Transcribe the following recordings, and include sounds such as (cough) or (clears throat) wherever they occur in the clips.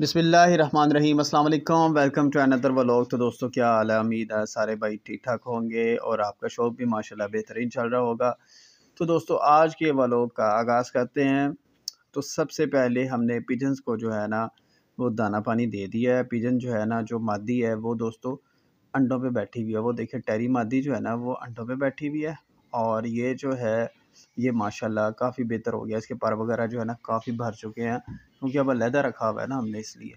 बिसमीम अल्लाम welcome to another vlog तो दोस्तों क्या हाल है उम्मीद है सारे भाई ठीक ठाक होंगे और आपका शौक भी माशाल्लाह बेहतरीन चल रहा होगा तो दोस्तों आज के व्लॉग का आगाज़ करते हैं तो सबसे पहले हमने पिजन्स को जो है ना वो दाना पानी दे दिया है पिजन जो है ना जो मादी है वो दोस्तों अंडों पर बैठी हुई है वो देखिए टेरी मादी जो है ना वो अंडों पर बैठी हुई है और ये जो है ये माशाल्लाह काफ़ी बेहतर हो गया इसके पर वगैरह जो है ना काफ़ी भर चुके हैं क्योंकि अब अलहदा रखा हुआ है ना हमने इसलिए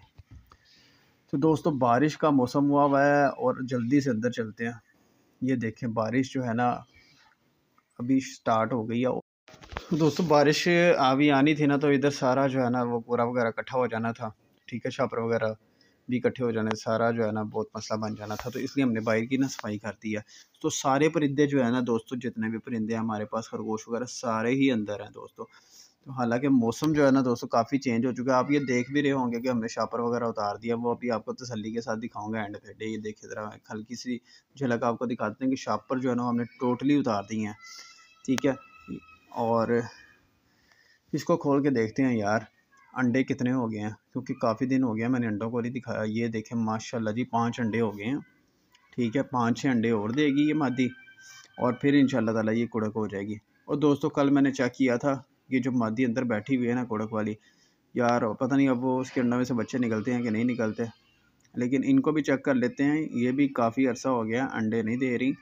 तो दोस्तों बारिश का मौसम हुआ हुआ है और जल्दी से अंदर चलते हैं ये देखें बारिश जो है ना अभी स्टार्ट हो गई है तो दोस्तों बारिश अभी आनी थी ना तो इधर सारा जो है ना वो पूरा वगैरह इकट्ठा हो जाना था ठीक है छापर वगैरह भी इकट्ठे हो जाने सारा जो है ना बहुत मसला बन जाना था तो इसलिए हमने बाहर की ना सफाई कर दी है तो सारे परिंदे जो है ना दोस्तों जितने भी परिंदे हैं हमारे पास खरगोश वगैरह सारे ही अंदर हैं दोस्तों तो हालांकि मौसम जो है ना दोस्तों काफ़ी चेंज हो चुका है आप ये देख भी रहे होंगे कि हमने शापर वगैरह उतार दिया वो अभी आपको तसली के साथ दिखाऊंगा एंड पे डे ये देखिए ज़रा हल्की सी झलक आपको दिखाते हैं कि शापर जो है ना हमने टोटली उतार दी हैं ठीक है और इसको खोल के देखते हैं यार अंडे कितने हो गए हैं क्योंकि काफ़ी दिन हो गया मैंने अंडों को नहीं दिखाया ये देखें माशाल्लाह जी पाँच अंडे हो गए हैं ठीक है पाँच छः अंडे और देगी ये मादी और फिर इन ताला ये कुड़क हो जाएगी और दोस्तों कल मैंने चेक किया था ये जो मादी अंदर बैठी हुई है ना कुड़क वाली यार पता नहीं अब वो उसके अंडों में से बच्चे निकलते हैं कि नहीं निकलते लेकिन इनको भी चेक कर लेते हैं ये भी काफ़ी अर्सा हो गया अंडे नहीं दे रही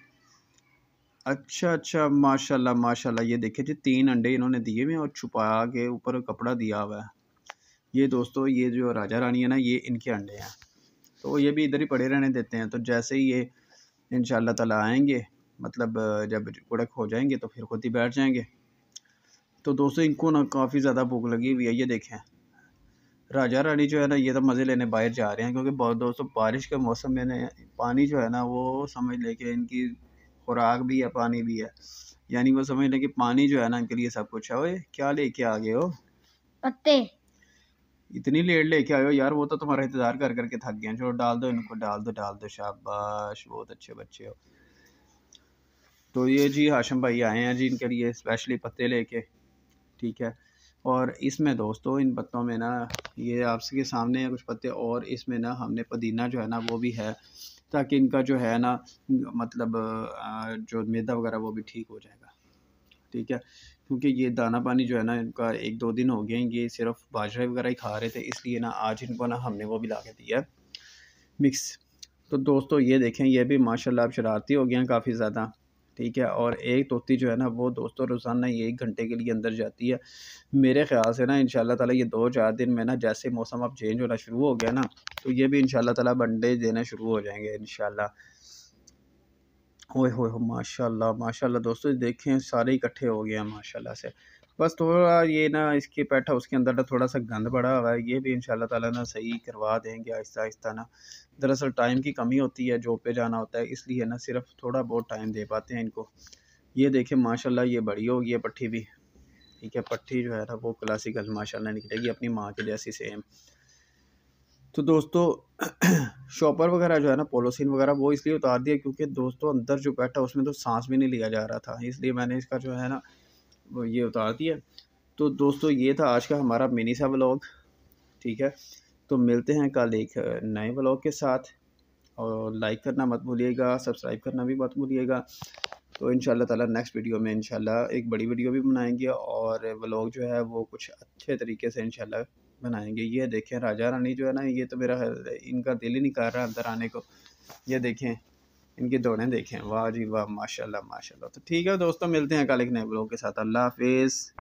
अच्छा अच्छा माशाल्लाह माशाल्लाह ये देखिए जी तीन अंडे इन्होंने दिए हुए हैं और छुपा के ऊपर कपड़ा दिया हुआ है ये दोस्तों ये जो राजा रानी है ना ये इनके अंडे हैं तो ये भी इधर ही पड़े रहने देते हैं तो जैसे ही ये इन ताला आएंगे मतलब जब गुड़क हो जाएंगे तो फिर खुद ही बैठ जाएंगे तो दोस्तों इनको ना काफ़ी ज़्यादा भूख लगी हुई है ये देखें राजा रानी जो है ना ये तो मज़े लेने बाहर जा रहे हैं क्योंकि बहुत दोस्तों बारिश के मौसम में पानी जो है ना वो समझ लें कि इनकी खुराक भी है पानी भी है यानी वो समझ लें कि पानी जो है ना इनके लिए सब कुछ है वो क्या लेके आ गए हो पत्ते इतनी लेट लेके आयो यार वो तो तुम्हारा इंतज़ार कर करके थक गए चलो डाल दो इनको डाल दो डाल दो शाबाश बहुत अच्छे बच्चे हो तो ये जी हाशम भाई आए हैं जी इनके लिए स्पेशली पत्ते लेके ठीक है और इसमें दोस्तों इन पत्तों में ना ये आपके सामने हैं कुछ पत्ते और इसमें ना हमने पुदीना जो है ना वो भी है ताकि इनका जो है ना मतलब जो मैदा वगैरह वो भी ठीक हो जाएगा ठीक है क्योंकि ये दाना पानी जो है ना इनका एक दो दिन हो गए ये सिर्फ बाजरा वगैरह ही खा रहे थे इसलिए ना आज इनको ना हमने वो भी ला के दिया मिक्स तो दोस्तों ये देखें ये भी माशाल्लाह अब शरारती हो गए हैं काफ़ी ज़्यादा ठीक है और एक तोती जो है ना वो दोस्तों रोज़ाना ये एक घंटे के लिए अंदर जाती है मेरे ख्याल से ना इन ताला ये दो चार दिन में ना जैसे मौसम अब चेंज होना शुरू हो गया ना तो ये भी इन ताला बंडे देना शुरू हो जाएंगे इन ओए हो माशाल्लाह माशाल्लाह दोस्तों देखें सारे इकट्ठे हो गए हैं माशाल्लाह से बस थोड़ा ये ना इसके पैठ उसके अंदर ना थोड़ा सा गंद बढ़ा हुआ है ये भी इन ताला ना सही करवा देंगे आहिस्ता आहिस्ता ना दरअसल टाइम की कमी होती है जॉब पे जाना होता है इसलिए ना सिर्फ थोड़ा बहुत टाइम दे पाते हैं इनको ये देखें माशा ये बड़ी होगी है पट्टी भी ठीक है पट्टी जो है ना वो क्लासिकल माशाल्लाह निकलेगी अपनी माँ के जैसी सेम तो दोस्तों (clears throat) शॉपर वगैरह जो है ना पोलोसिन वगैरह वो इसलिए उतार दिया क्योंकि दोस्तों अंदर जो बैठा उसमें तो सांस भी नहीं लिया जा रहा था इसलिए मैंने इसका जो है ना वो ये उतार दिया तो दोस्तों ये था आज का हमारा मिनी सा ब्लॉग ठीक है तो मिलते हैं कल एक नए ब्लॉग के साथ और लाइक करना मत भूलिएगा सब्सक्राइब करना भी मत भूलिएगा तो इन ताला नेक्स्ट वीडियो में इन एक बड़ी वीडियो भी बनाएंगे और ब्लॉग जो है वो कुछ अच्छे तरीके से इनशाला बनाएंगे ये देखें राजा रानी जो है ना ये तो मेरा इनका दिल ही नहीं कर रहा अंदर आने को ये देखें इनकी दौड़े देखें वाह जी वाह माशाल्लाह माशाल्लाह तो ठीक है दोस्तों मिलते हैं कल एक नए ब्लॉग के साथ अल्लाह हाफिज़